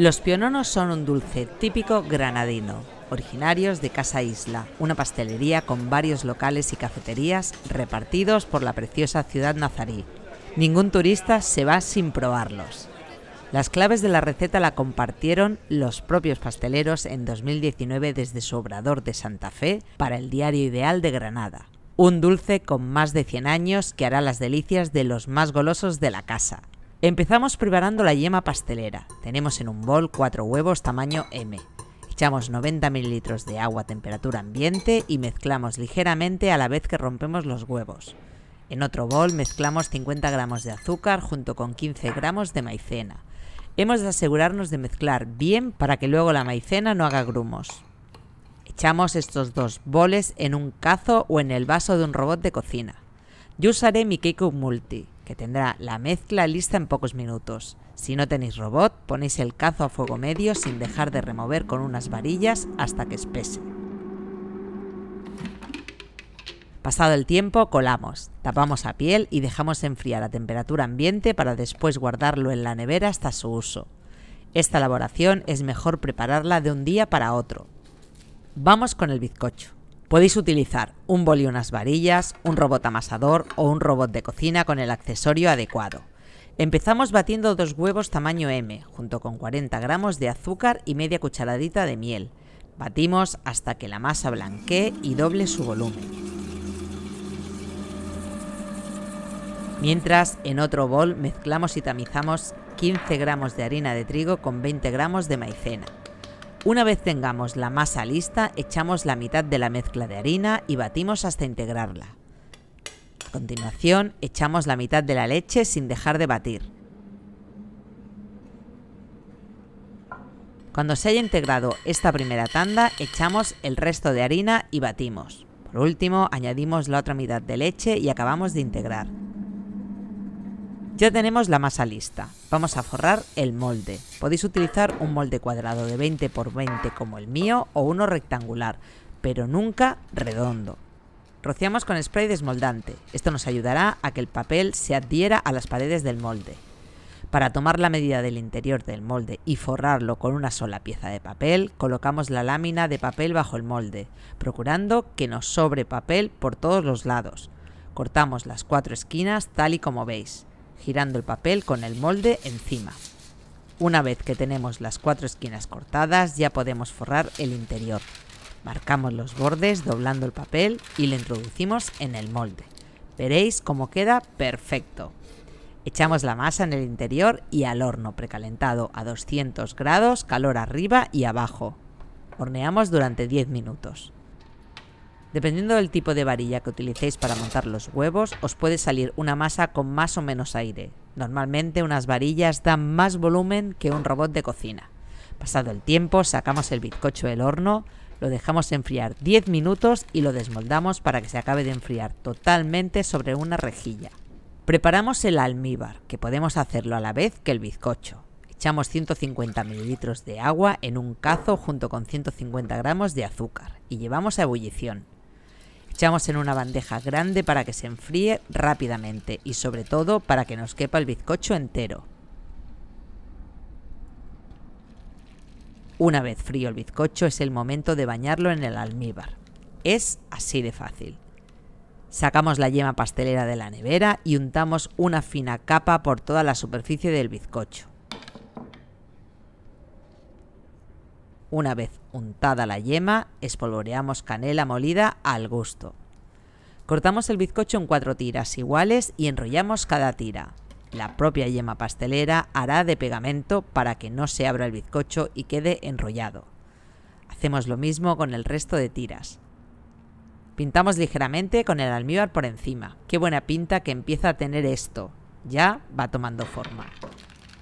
Los piononos son un dulce típico granadino, originarios de Casa Isla, una pastelería con varios locales y cafeterías repartidos por la preciosa ciudad nazarí. Ningún turista se va sin probarlos. Las claves de la receta la compartieron los propios pasteleros en 2019 desde su obrador de Santa Fe para el Diario Ideal de Granada. Un dulce con más de 100 años que hará las delicias de los más golosos de la casa. Empezamos preparando la yema pastelera. Tenemos en un bol 4 huevos tamaño M. Echamos 90 ml de agua a temperatura ambiente y mezclamos ligeramente a la vez que rompemos los huevos. En otro bol mezclamos 50 gramos de azúcar junto con 15 gramos de maicena. Hemos de asegurarnos de mezclar bien para que luego la maicena no haga grumos. Echamos estos dos boles en un cazo o en el vaso de un robot de cocina. Yo usaré mi Keiko Multi, que tendrá la mezcla lista en pocos minutos. Si no tenéis robot, ponéis el cazo a fuego medio sin dejar de remover con unas varillas hasta que espese. Pasado el tiempo, colamos, tapamos a piel y dejamos enfriar a temperatura ambiente para después guardarlo en la nevera hasta su uso. Esta elaboración es mejor prepararla de un día para otro. Vamos con el bizcocho. Podéis utilizar un bol y unas varillas, un robot amasador o un robot de cocina con el accesorio adecuado. Empezamos batiendo dos huevos tamaño M, junto con 40 gramos de azúcar y media cucharadita de miel. Batimos hasta que la masa blanquee y doble su volumen. Mientras, en otro bol mezclamos y tamizamos 15 gramos de harina de trigo con 20 gramos de maicena. Una vez tengamos la masa lista, echamos la mitad de la mezcla de harina y batimos hasta integrarla. A continuación, echamos la mitad de la leche sin dejar de batir. Cuando se haya integrado esta primera tanda, echamos el resto de harina y batimos. Por último, añadimos la otra mitad de leche y acabamos de integrar. Ya tenemos la masa lista. Vamos a forrar el molde. Podéis utilizar un molde cuadrado de 20 por 20 como el mío o uno rectangular, pero nunca redondo. Rociamos con spray desmoldante. Esto nos ayudará a que el papel se adhiera a las paredes del molde. Para tomar la medida del interior del molde y forrarlo con una sola pieza de papel, colocamos la lámina de papel bajo el molde, procurando que nos sobre papel por todos los lados. Cortamos las cuatro esquinas tal y como veis girando el papel con el molde encima. Una vez que tenemos las cuatro esquinas cortadas ya podemos forrar el interior. Marcamos los bordes doblando el papel y le introducimos en el molde. Veréis cómo queda perfecto. Echamos la masa en el interior y al horno precalentado a 200 grados, calor arriba y abajo. Horneamos durante 10 minutos. Dependiendo del tipo de varilla que utilicéis para montar los huevos, os puede salir una masa con más o menos aire. Normalmente unas varillas dan más volumen que un robot de cocina. Pasado el tiempo, sacamos el bizcocho del horno, lo dejamos enfriar 10 minutos y lo desmoldamos para que se acabe de enfriar totalmente sobre una rejilla. Preparamos el almíbar, que podemos hacerlo a la vez que el bizcocho. Echamos 150 mililitros de agua en un cazo junto con 150 gramos de azúcar y llevamos a ebullición echamos en una bandeja grande para que se enfríe rápidamente y sobre todo para que nos quepa el bizcocho entero. Una vez frío el bizcocho es el momento de bañarlo en el almíbar. Es así de fácil. Sacamos la yema pastelera de la nevera y untamos una fina capa por toda la superficie del bizcocho. Una vez Untada la yema, espolvoreamos canela molida al gusto. Cortamos el bizcocho en cuatro tiras iguales y enrollamos cada tira. La propia yema pastelera hará de pegamento para que no se abra el bizcocho y quede enrollado. Hacemos lo mismo con el resto de tiras. Pintamos ligeramente con el almíbar por encima. Qué buena pinta que empieza a tener esto. Ya va tomando forma.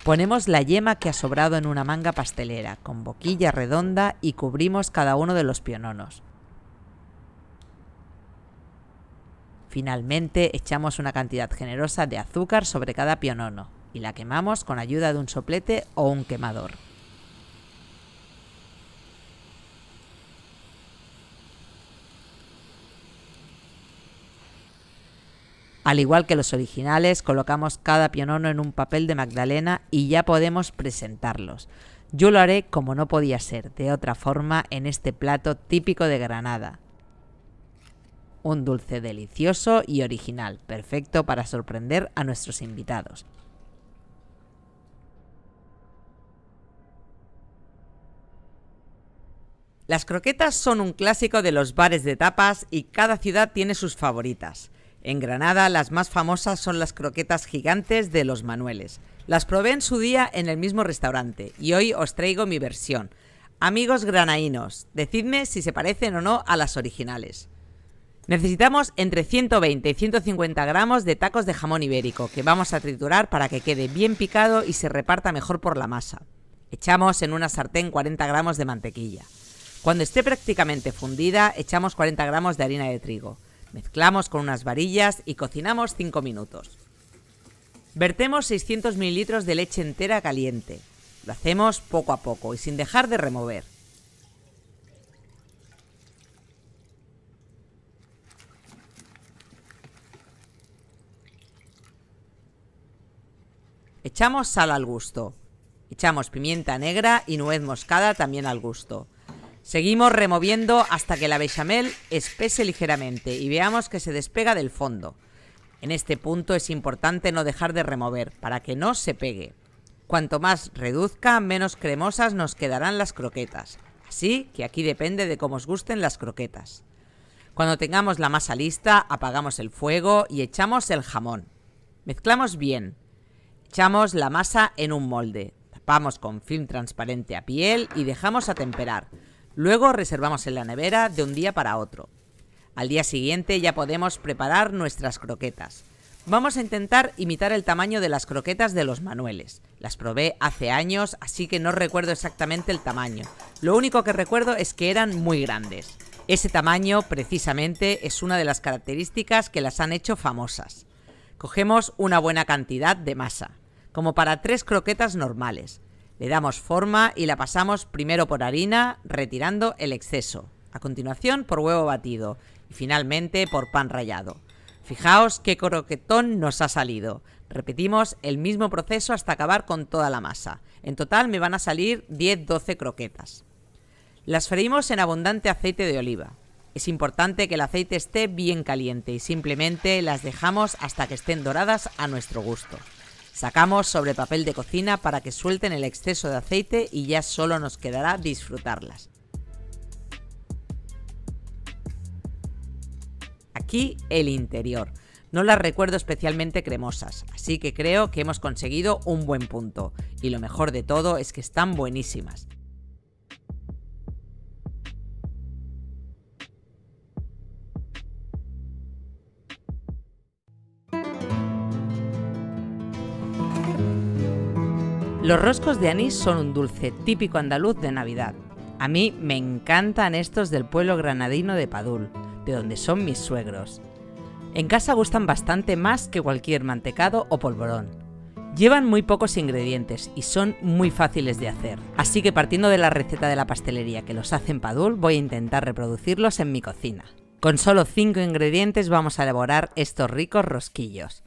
Ponemos la yema que ha sobrado en una manga pastelera, con boquilla redonda y cubrimos cada uno de los piononos. Finalmente echamos una cantidad generosa de azúcar sobre cada pionono y la quemamos con ayuda de un soplete o un quemador. Al igual que los originales, colocamos cada pionono en un papel de Magdalena y ya podemos presentarlos. Yo lo haré como no podía ser, de otra forma, en este plato típico de Granada. Un dulce delicioso y original, perfecto para sorprender a nuestros invitados. Las croquetas son un clásico de los bares de tapas y cada ciudad tiene sus favoritas. En Granada las más famosas son las croquetas gigantes de los Manueles. Las probé en su día en el mismo restaurante y hoy os traigo mi versión. Amigos granaínos, decidme si se parecen o no a las originales. Necesitamos entre 120 y 150 gramos de tacos de jamón ibérico que vamos a triturar para que quede bien picado y se reparta mejor por la masa. Echamos en una sartén 40 gramos de mantequilla. Cuando esté prácticamente fundida, echamos 40 gramos de harina de trigo. Mezclamos con unas varillas y cocinamos 5 minutos. Vertemos 600 ml de leche entera caliente. Lo hacemos poco a poco y sin dejar de remover. Echamos sal al gusto. Echamos pimienta negra y nuez moscada también al gusto. Seguimos removiendo hasta que la bechamel espese ligeramente y veamos que se despega del fondo. En este punto es importante no dejar de remover para que no se pegue. Cuanto más reduzca, menos cremosas nos quedarán las croquetas. Así que aquí depende de cómo os gusten las croquetas. Cuando tengamos la masa lista, apagamos el fuego y echamos el jamón. Mezclamos bien. Echamos la masa en un molde. Tapamos con film transparente a piel y dejamos a temperar Luego reservamos en la nevera de un día para otro. Al día siguiente ya podemos preparar nuestras croquetas. Vamos a intentar imitar el tamaño de las croquetas de los manueles. Las probé hace años, así que no recuerdo exactamente el tamaño. Lo único que recuerdo es que eran muy grandes. Ese tamaño, precisamente, es una de las características que las han hecho famosas. Cogemos una buena cantidad de masa, como para tres croquetas normales. Le damos forma y la pasamos primero por harina, retirando el exceso. A continuación por huevo batido y finalmente por pan rallado. Fijaos qué croquetón nos ha salido. Repetimos el mismo proceso hasta acabar con toda la masa. En total me van a salir 10-12 croquetas. Las freímos en abundante aceite de oliva. Es importante que el aceite esté bien caliente y simplemente las dejamos hasta que estén doradas a nuestro gusto. Sacamos sobre papel de cocina para que suelten el exceso de aceite y ya solo nos quedará disfrutarlas. Aquí el interior. No las recuerdo especialmente cremosas, así que creo que hemos conseguido un buen punto. Y lo mejor de todo es que están buenísimas. Los roscos de anís son un dulce típico andaluz de Navidad. A mí me encantan estos del pueblo granadino de Padul, de donde son mis suegros. En casa gustan bastante más que cualquier mantecado o polvorón. Llevan muy pocos ingredientes y son muy fáciles de hacer, así que partiendo de la receta de la pastelería que los hace en Padul, voy a intentar reproducirlos en mi cocina. Con solo 5 ingredientes vamos a elaborar estos ricos rosquillos.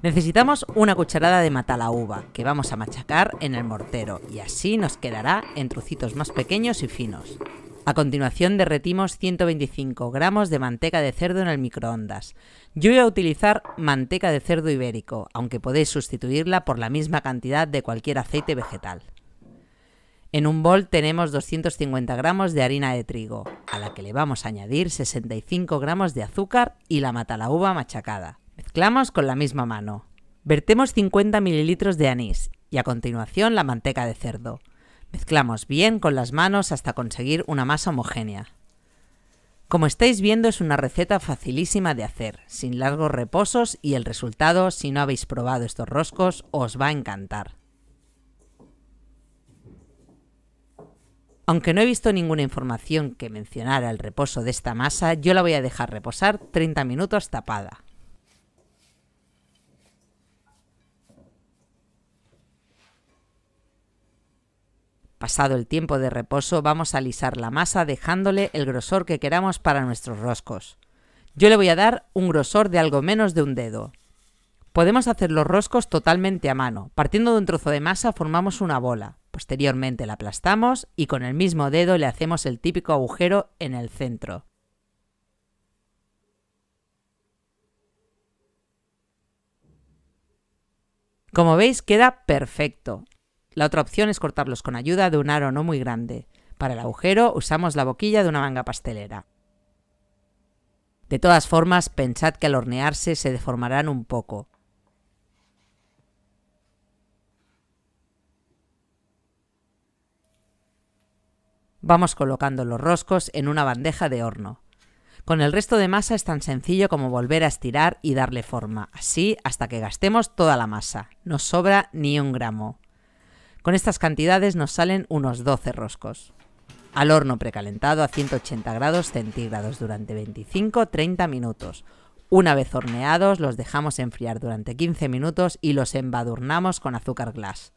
Necesitamos una cucharada de matala uva, que vamos a machacar en el mortero y así nos quedará en trucitos más pequeños y finos. A continuación derretimos 125 gramos de manteca de cerdo en el microondas. Yo voy a utilizar manteca de cerdo ibérico, aunque podéis sustituirla por la misma cantidad de cualquier aceite vegetal. En un bol tenemos 250 gramos de harina de trigo, a la que le vamos a añadir 65 gramos de azúcar y la matala uva machacada. Mezclamos con la misma mano. Vertemos 50 ml de anís y a continuación la manteca de cerdo. Mezclamos bien con las manos hasta conseguir una masa homogénea. Como estáis viendo es una receta facilísima de hacer, sin largos reposos y el resultado, si no habéis probado estos roscos, os va a encantar. Aunque no he visto ninguna información que mencionara el reposo de esta masa, yo la voy a dejar reposar 30 minutos tapada. Pasado el tiempo de reposo, vamos a alisar la masa dejándole el grosor que queramos para nuestros roscos. Yo le voy a dar un grosor de algo menos de un dedo. Podemos hacer los roscos totalmente a mano. Partiendo de un trozo de masa formamos una bola. Posteriormente la aplastamos y con el mismo dedo le hacemos el típico agujero en el centro. Como veis queda perfecto. La otra opción es cortarlos con ayuda de un aro no muy grande. Para el agujero usamos la boquilla de una manga pastelera. De todas formas, pensad que al hornearse se deformarán un poco. Vamos colocando los roscos en una bandeja de horno. Con el resto de masa es tan sencillo como volver a estirar y darle forma, así hasta que gastemos toda la masa. No sobra ni un gramo. Con estas cantidades nos salen unos 12 roscos. Al horno precalentado a 180 grados centígrados durante 25-30 minutos. Una vez horneados, los dejamos enfriar durante 15 minutos y los embadurnamos con azúcar glass.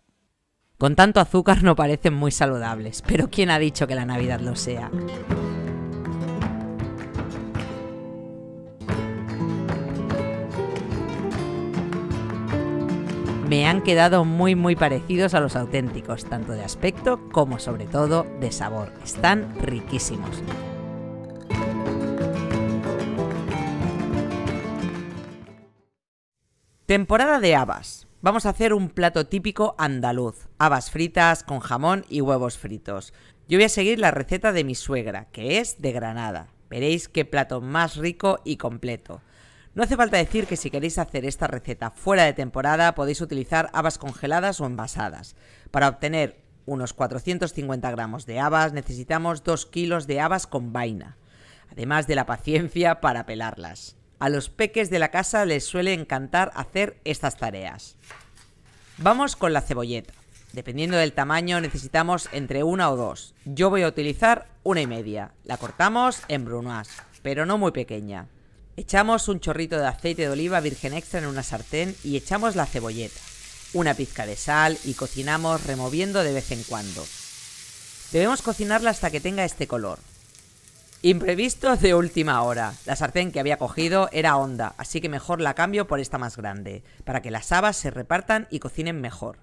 Con tanto azúcar no parecen muy saludables, pero ¿quién ha dicho que la Navidad lo sea? me han quedado muy muy parecidos a los auténticos, tanto de aspecto como sobre todo de sabor. Están riquísimos. Temporada de habas. Vamos a hacer un plato típico andaluz, habas fritas con jamón y huevos fritos. Yo voy a seguir la receta de mi suegra, que es de Granada. Veréis qué plato más rico y completo. No hace falta decir que si queréis hacer esta receta fuera de temporada podéis utilizar habas congeladas o envasadas. Para obtener unos 450 gramos de habas necesitamos 2 kilos de habas con vaina, además de la paciencia para pelarlas. A los peques de la casa les suele encantar hacer estas tareas. Vamos con la cebolleta. Dependiendo del tamaño necesitamos entre una o dos. Yo voy a utilizar una y media. La cortamos en brunoise, pero no muy pequeña. Echamos un chorrito de aceite de oliva virgen extra en una sartén y echamos la cebolleta, una pizca de sal y cocinamos removiendo de vez en cuando. Debemos cocinarla hasta que tenga este color. Imprevisto de última hora. La sartén que había cogido era honda, así que mejor la cambio por esta más grande, para que las habas se repartan y cocinen mejor.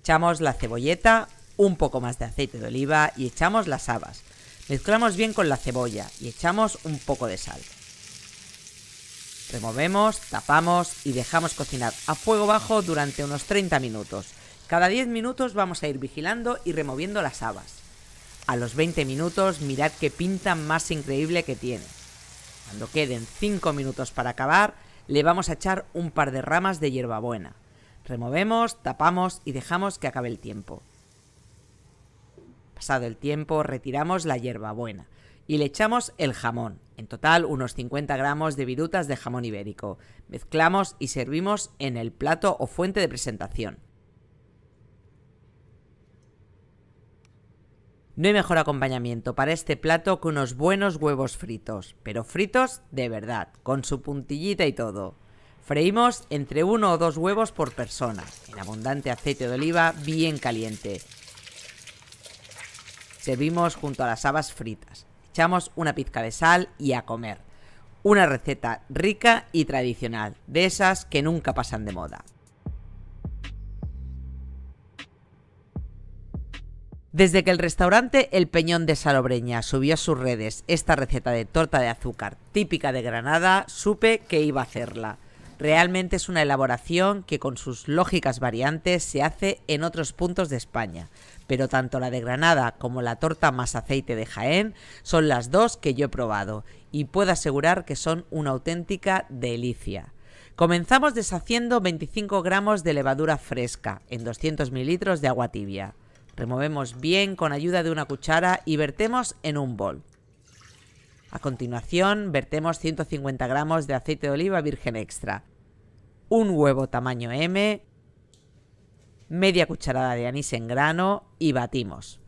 Echamos la cebolleta, un poco más de aceite de oliva y echamos las habas. Mezclamos bien con la cebolla y echamos un poco de sal. Removemos, tapamos y dejamos cocinar a fuego bajo durante unos 30 minutos. Cada 10 minutos vamos a ir vigilando y removiendo las habas. A los 20 minutos mirad qué pinta más increíble que tiene. Cuando queden 5 minutos para acabar, le vamos a echar un par de ramas de hierbabuena. Removemos, tapamos y dejamos que acabe el tiempo. Pasado el tiempo, retiramos la hierbabuena y le echamos el jamón, en total unos 50 gramos de virutas de jamón ibérico. Mezclamos y servimos en el plato o fuente de presentación. No hay mejor acompañamiento para este plato que unos buenos huevos fritos, pero fritos de verdad, con su puntillita y todo. Freímos entre uno o dos huevos por persona, en abundante aceite de oliva bien caliente. Servimos junto a las habas fritas echamos una pizca de sal y a comer. Una receta rica y tradicional, de esas que nunca pasan de moda. Desde que el restaurante El Peñón de Salobreña subió a sus redes esta receta de torta de azúcar típica de Granada, supe que iba a hacerla. Realmente es una elaboración que con sus lógicas variantes se hace en otros puntos de España, pero tanto la de Granada como la torta más aceite de Jaén son las dos que yo he probado y puedo asegurar que son una auténtica delicia. Comenzamos deshaciendo 25 gramos de levadura fresca en 200 mililitros de agua tibia. Removemos bien con ayuda de una cuchara y vertemos en un bol. A continuación, vertemos 150 gramos de aceite de oliva virgen extra, un huevo tamaño M, media cucharada de anís en grano y batimos.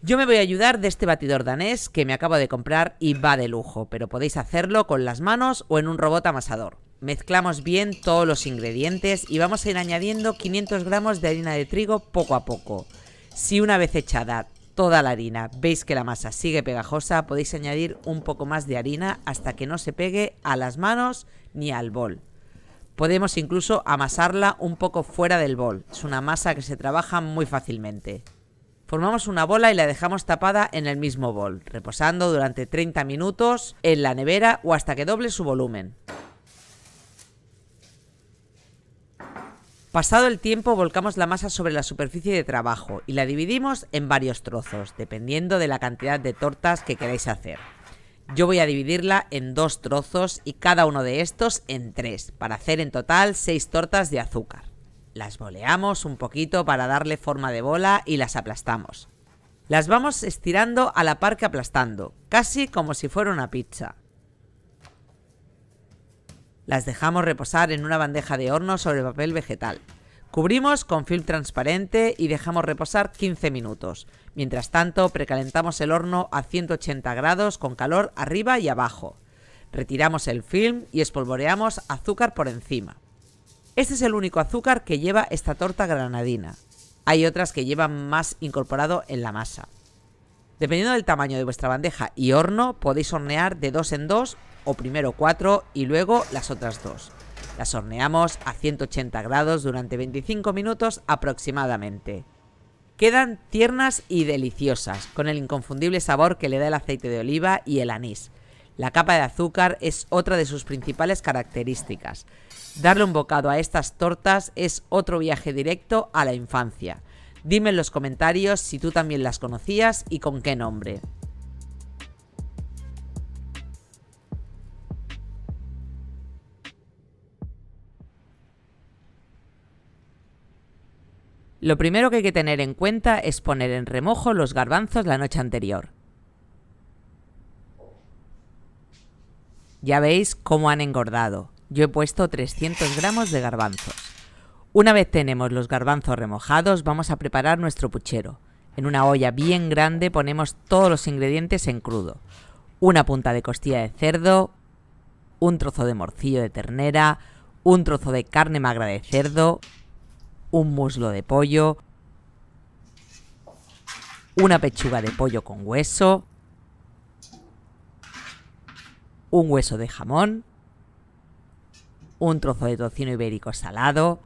Yo me voy a ayudar de este batidor danés que me acabo de comprar y va de lujo, pero podéis hacerlo con las manos o en un robot amasador. Mezclamos bien todos los ingredientes y vamos a ir añadiendo 500 gramos de harina de trigo poco a poco. Si una vez echada toda la harina veis que la masa sigue pegajosa, podéis añadir un poco más de harina hasta que no se pegue a las manos ni al bol. Podemos incluso amasarla un poco fuera del bol. Es una masa que se trabaja muy fácilmente. Formamos una bola y la dejamos tapada en el mismo bol, reposando durante 30 minutos en la nevera o hasta que doble su volumen. Pasado el tiempo volcamos la masa sobre la superficie de trabajo y la dividimos en varios trozos, dependiendo de la cantidad de tortas que queráis hacer. Yo voy a dividirla en dos trozos y cada uno de estos en tres, para hacer en total seis tortas de azúcar. Las boleamos un poquito para darle forma de bola y las aplastamos. Las vamos estirando a la par que aplastando, casi como si fuera una pizza. Las dejamos reposar en una bandeja de horno sobre papel vegetal. Cubrimos con film transparente y dejamos reposar 15 minutos. Mientras tanto, precalentamos el horno a 180 grados con calor arriba y abajo. Retiramos el film y espolvoreamos azúcar por encima. Este es el único azúcar que lleva esta torta granadina. Hay otras que llevan más incorporado en la masa. Dependiendo del tamaño de vuestra bandeja y horno, podéis hornear de dos en dos o primero cuatro y luego las otras dos. Las horneamos a 180 grados durante 25 minutos aproximadamente. Quedan tiernas y deliciosas, con el inconfundible sabor que le da el aceite de oliva y el anís. La capa de azúcar es otra de sus principales características. Darle un bocado a estas tortas es otro viaje directo a la infancia. Dime en los comentarios si tú también las conocías y con qué nombre. Lo primero que hay que tener en cuenta es poner en remojo los garbanzos la noche anterior. Ya veis cómo han engordado. Yo he puesto 300 gramos de garbanzos. Una vez tenemos los garbanzos remojados, vamos a preparar nuestro puchero. En una olla bien grande ponemos todos los ingredientes en crudo. Una punta de costilla de cerdo, un trozo de morcillo de ternera, un trozo de carne magra de cerdo, un muslo de pollo, una pechuga de pollo con hueso, un hueso de jamón, un trozo de tocino ibérico salado,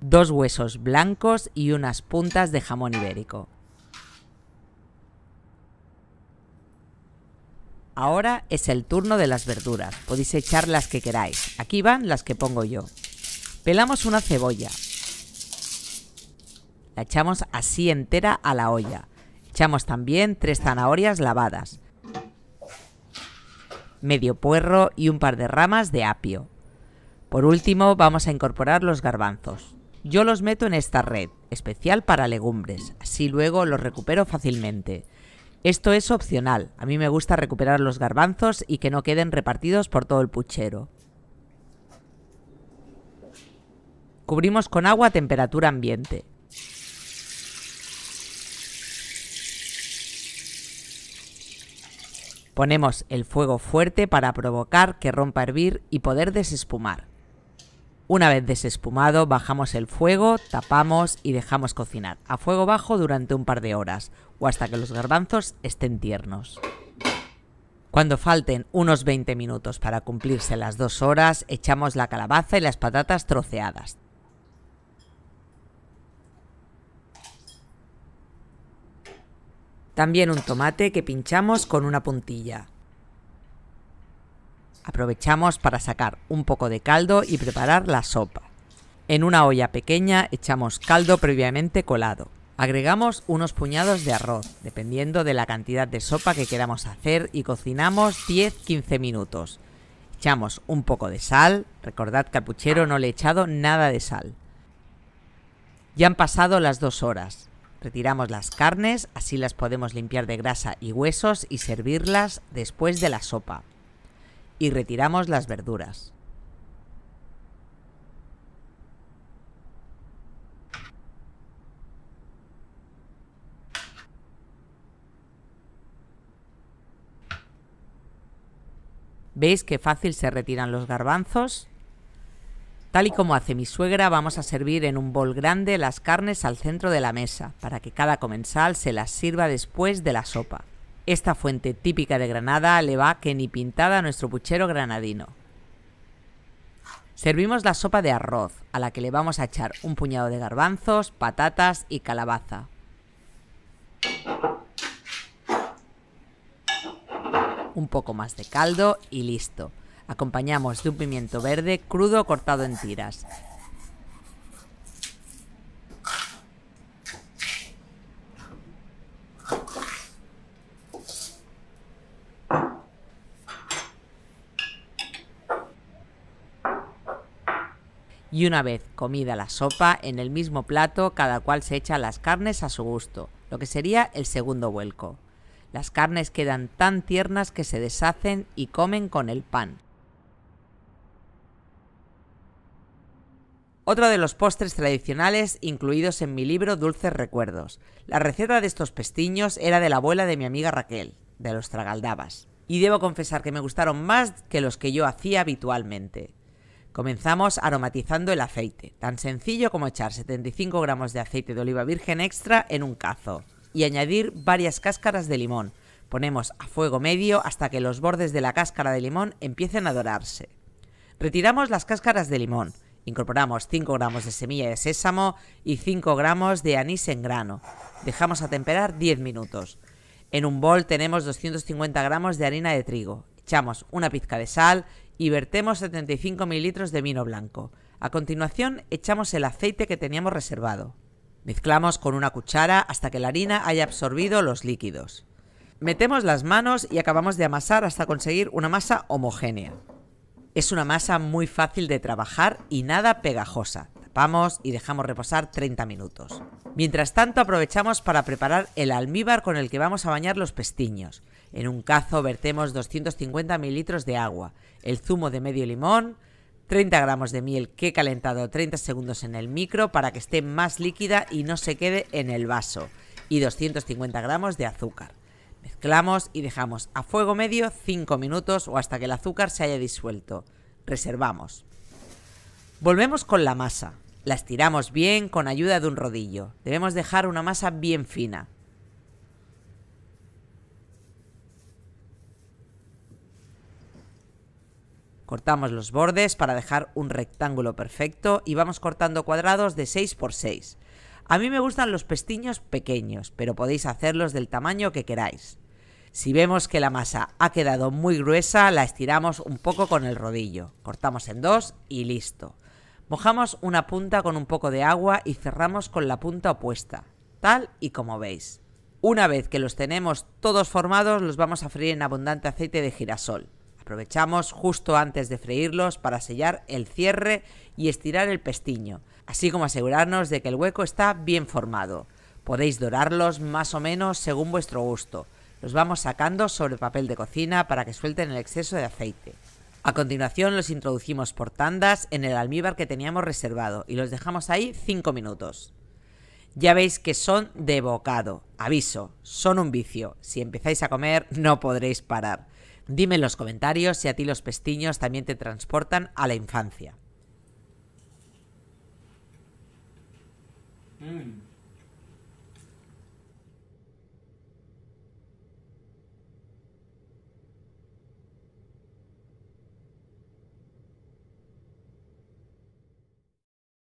dos huesos blancos y unas puntas de jamón ibérico. Ahora es el turno de las verduras. Podéis echar las que queráis. Aquí van las que pongo yo. Pelamos una cebolla. La echamos así entera a la olla. Echamos también tres zanahorias lavadas, medio puerro y un par de ramas de apio. Por último vamos a incorporar los garbanzos. Yo los meto en esta red, especial para legumbres, así luego los recupero fácilmente. Esto es opcional, a mí me gusta recuperar los garbanzos y que no queden repartidos por todo el puchero. Cubrimos con agua a temperatura ambiente. Ponemos el fuego fuerte para provocar que rompa a hervir y poder desespumar. Una vez desespumado, bajamos el fuego, tapamos y dejamos cocinar a fuego bajo durante un par de horas o hasta que los garbanzos estén tiernos. Cuando falten unos 20 minutos para cumplirse las dos horas, echamos la calabaza y las patatas troceadas. También un tomate que pinchamos con una puntilla. Aprovechamos para sacar un poco de caldo y preparar la sopa. En una olla pequeña echamos caldo previamente colado. Agregamos unos puñados de arroz, dependiendo de la cantidad de sopa que queramos hacer y cocinamos 10-15 minutos. Echamos un poco de sal, recordad que puchero no le he echado nada de sal. Ya han pasado las dos horas, Retiramos las carnes, así las podemos limpiar de grasa y huesos y servirlas después de la sopa. Y retiramos las verduras. ¿Veis qué fácil se retiran los garbanzos? Tal y como hace mi suegra, vamos a servir en un bol grande las carnes al centro de la mesa, para que cada comensal se las sirva después de la sopa. Esta fuente típica de Granada le va que ni pintada a nuestro puchero granadino. Servimos la sopa de arroz, a la que le vamos a echar un puñado de garbanzos, patatas y calabaza. Un poco más de caldo y listo. Acompañamos de un pimiento verde crudo cortado en tiras. y una vez comida la sopa, en el mismo plato cada cual se echa las carnes a su gusto, lo que sería el segundo vuelco. Las carnes quedan tan tiernas que se deshacen y comen con el pan. Otro de los postres tradicionales incluidos en mi libro Dulces Recuerdos. La receta de estos pestiños era de la abuela de mi amiga Raquel, de los tragaldabas. Y debo confesar que me gustaron más que los que yo hacía habitualmente. Comenzamos aromatizando el aceite, tan sencillo como echar 75 gramos de aceite de oliva virgen extra en un cazo y añadir varias cáscaras de limón. Ponemos a fuego medio hasta que los bordes de la cáscara de limón empiecen a dorarse. Retiramos las cáscaras de limón Incorporamos 5 gramos de semilla de sésamo y 5 gramos de anís en grano. Dejamos a temperar 10 minutos. En un bol tenemos 250 gramos de harina de trigo. Echamos una pizca de sal y vertemos 75 mililitros de vino blanco. A continuación echamos el aceite que teníamos reservado. Mezclamos con una cuchara hasta que la harina haya absorbido los líquidos. Metemos las manos y acabamos de amasar hasta conseguir una masa homogénea. Es una masa muy fácil de trabajar y nada pegajosa. Tapamos y dejamos reposar 30 minutos. Mientras tanto aprovechamos para preparar el almíbar con el que vamos a bañar los pestiños. En un cazo vertemos 250 mililitros de agua, el zumo de medio limón, 30 gramos de miel que he calentado 30 segundos en el micro para que esté más líquida y no se quede en el vaso, y 250 gramos de azúcar. Mezclamos y dejamos a fuego medio 5 minutos o hasta que el azúcar se haya disuelto. Reservamos. Volvemos con la masa. La estiramos bien con ayuda de un rodillo. Debemos dejar una masa bien fina. Cortamos los bordes para dejar un rectángulo perfecto y vamos cortando cuadrados de 6 por 6. A mí me gustan los pestiños pequeños, pero podéis hacerlos del tamaño que queráis. Si vemos que la masa ha quedado muy gruesa, la estiramos un poco con el rodillo. Cortamos en dos y listo. Mojamos una punta con un poco de agua y cerramos con la punta opuesta, tal y como veis. Una vez que los tenemos todos formados, los vamos a freír en abundante aceite de girasol. Aprovechamos justo antes de freírlos para sellar el cierre y estirar el pestiño, así como asegurarnos de que el hueco está bien formado. Podéis dorarlos más o menos según vuestro gusto. Los vamos sacando sobre papel de cocina para que suelten el exceso de aceite. A continuación los introducimos por tandas en el almíbar que teníamos reservado y los dejamos ahí 5 minutos. Ya veis que son de bocado. Aviso, son un vicio. Si empezáis a comer no podréis parar. Dime en los comentarios si a ti los pestiños también te transportan a la infancia. Mm.